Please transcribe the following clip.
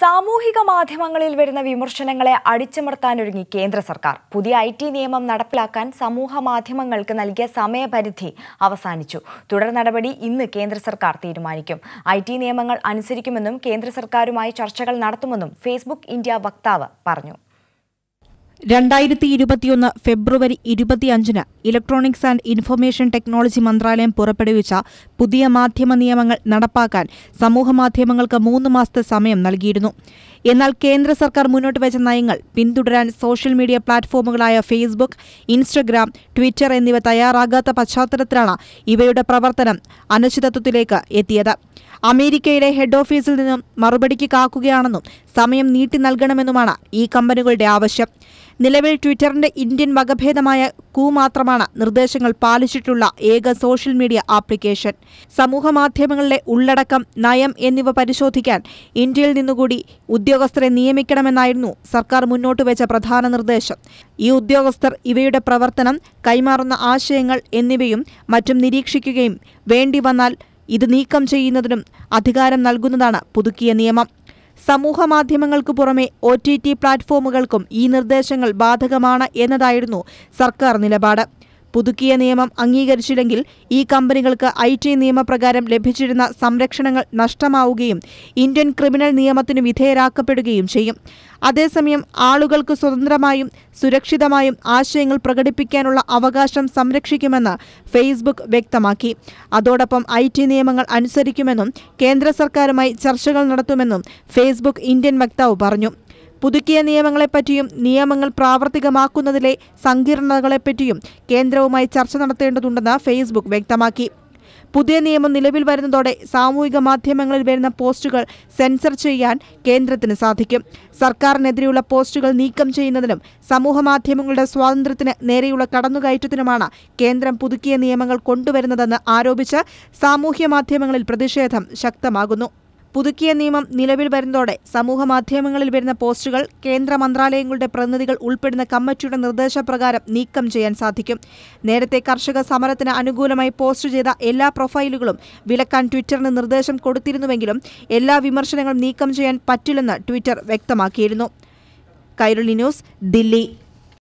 സാമൂഹിക മാധ്യമങ്ങളിൽ വരുന്ന വിമർശനങ്ങളെ അടിച്ചമർത്താനൊരുങ്ങി കേന്ദ്ര സർക്കാർ പുതിയ ഐ ടി നിയമം നടപ്പിലാക്കാൻ സമൂഹ മാധ്യമങ്ങൾക്ക് നൽകിയ സമയപരിധി അവസാനിച്ചു തുടർ നടപടി ഇന്ന് കേന്ദ്ര സർക്കാർ തീരുമാനിക്കും ഐ ടി നിയമങ്ങൾ അനുസരിക്കുമെന്നും കേന്ദ്ര സർക്കാരുമായി ചർച്ചകൾ നടത്തുമെന്നും ഫേസ്ബുക്ക് ഇന്ത്യ വക്താവ് പറഞ്ഞു രണ്ടായിരത്തി ഇരുപത്തിയൊന്ന് ഫെബ്രുവരി ഇരുപത്തിയഞ്ചിന് ഇലക്ട്രോണിക്സ് ആൻഡ് ഇൻഫർമേഷൻ ടെക്നോളജി മന്ത്രാലയം പുറപ്പെടുവിച്ച പുതിയ മാധ്യമ നിയമങ്ങൾ നടപ്പാക്കാൻ സമൂഹമാധ്യമങ്ങൾക്ക് മൂന്ന് മാസത്തെ സമയം നൽകിയിരുന്നു എന്നാൽ കേന്ദ്ര സർക്കാർ മുന്നോട്ട് വെച്ച നയങ്ങൾ പിന്തുടരാൻ സോഷ്യൽ മീഡിയ പ്ലാറ്റ്ഫോമുകളായ ഫേസ്ബുക്ക് ഇൻസ്റ്റഗ്രാം ട്വിറ്റർ എന്നിവ തയ്യാറാകാത്ത പശ്ചാത്തലത്തിലാണ് ഇവയുടെ പ്രവർത്തനം അനിശ്ചിതത്വത്തിലേക്ക് എത്തിയത് അമേരിക്കയിലെ ഹെഡ് ഓഫീസിൽ നിന്നും മറുപടിക്ക് കാക്കുകയാണെന്നും സമയം നീട്ടി നൽകണമെന്നുമാണ് ഈ കമ്പനികളുടെ ആവശ്യം നിലവിൽ ട്വിറ്ററിന്റെ ഇന്ത്യൻ വകഭേദമായ കൂ മാത്രമാണ് നിർദ്ദേശങ്ങൾ പാലിച്ചിട്ടുള്ള ഏക സോഷ്യൽ മീഡിയ ആപ്ലിക്കേഷൻ സമൂഹമാധ്യമങ്ങളിലെ ഉള്ളടക്കം നയം എന്നിവ പരിശോധിക്കാൻ ഇന്ത്യയിൽ നിന്നുകൂടി ഉദ്യോഗസ്ഥരെ നിയമിക്കണമെന്നായിരുന്നു സർക്കാർ മുന്നോട്ട് വെച്ച പ്രധാന നിർദ്ദേശം ഈ ഉദ്യോഗസ്ഥർ ഇവയുടെ പ്രവർത്തനം കൈമാറുന്ന ആശയങ്ങൾ എന്നിവയും മറ്റും നിരീക്ഷിക്കുകയും വേണ്ടി വന്നാൽ ഇത് നീക്കം ചെയ്യുന്നതിനും അധികാരം നൽകുന്നതാണ് പുതുക്കിയ നിയമം മാധ്യമങ്ങൾക്ക് പുറമെ ഒ ടി ടി പ്ലാറ്റ്ഫോമുകൾക്കും ഈ നിർദ്ദേശങ്ങൾ ബാധകമാണ് എന്നതായിരുന്നു സർക്കാർ നിലപാട് പുതുക്കിയ നിയമം അംഗീകരിച്ചില്ലെങ്കിൽ ഈ കമ്പനികൾക്ക് ഐ ടി നിയമപ്രകാരം ലഭിച്ചിരുന്ന സംരക്ഷണങ്ങൾ നഷ്ടമാവുകയും ഇന്ത്യൻ ക്രിമിനൽ നിയമത്തിന് വിധേയരാക്കപ്പെടുകയും ചെയ്യും അതേസമയം ആളുകൾക്ക് സ്വതന്ത്രമായും സുരക്ഷിതമായും ആശയങ്ങൾ പ്രകടിപ്പിക്കാനുള്ള അവകാശം സംരക്ഷിക്കുമെന്ന് ഫേസ്ബുക്ക് വ്യക്തമാക്കി അതോടൊപ്പം ഐ ടി നിയമങ്ങൾ അനുസരിക്കുമെന്നും കേന്ദ്ര സർക്കാരുമായി ചർച്ചകൾ നടത്തുമെന്നും ഫേസ്ബുക്ക് ഇന്ത്യൻ വക്താവ് പറഞ്ഞു പുതുക്കിയ നിയമങ്ങളെപ്പറ്റിയും നിയമങ്ങൾ പ്രാവർത്തികമാക്കുന്നതിലെ സങ്കീർണതകളെപ്പറ്റിയും കേന്ദ്രവുമായി ചർച്ച നടത്തേണ്ടതുണ്ടെന്ന് ഫേസ്ബുക്ക് വ്യക്തമാക്കി പുതിയ നിയമം നിലവിൽ വരുന്നതോടെ സാമൂഹിക മാധ്യമങ്ങളിൽ വരുന്ന പോസ്റ്റുകൾ സെൻസർ ചെയ്യാൻ കേന്ദ്രത്തിന് സാധിക്കും സർക്കാരിനെതിരെയുള്ള പോസ്റ്റുകൾ നീക്കം ചെയ്യുന്നതിനും സമൂഹ മാധ്യമങ്ങളുടെ സ്വാതന്ത്ര്യത്തിന് നേരെയുള്ള കടന്നുകയറ്റത്തിനുമാണ് കേന്ദ്രം പുതുക്കിയ നിയമങ്ങൾ കൊണ്ടുവരുന്നതെന്ന് ആരോപിച്ച് സാമൂഹ്യ മാധ്യമങ്ങളിൽ പ്രതിഷേധം ശക്തമാകുന്നു പുതുക്കിയ നിയമം നിലവിൽ വരുന്നതോടെ സമൂഹമാധ്യമങ്ങളിൽ വരുന്ന പോസ്റ്റുകൾ കേന്ദ്ര മന്ത്രാലയങ്ങളുടെ പ്രതിനിധികൾ ഉൾപ്പെടുന്ന കമ്മിറ്റിയുടെ നിർദ്ദേശപ്രകാരം നീക്കം ചെയ്യാൻ സാധിക്കും നേരത്തെ കർഷക സമരത്തിന് അനുകൂലമായി പോസ്റ്റ് ചെയ്ത എല്ലാ പ്രൊഫൈലുകളും വിലക്കാൻ ട്വിറ്ററിന് നിർദ്ദേശം കൊടുത്തിരുന്നുവെങ്കിലും എല്ലാ വിമർശനങ്ങളും നീക്കം ചെയ്യാൻ പറ്റില്ലെന്ന് ട്വിറ്റർ വ്യക്തമാക്കിയിരുന്നു കൈരളി ന്യൂസ് ദില്ലി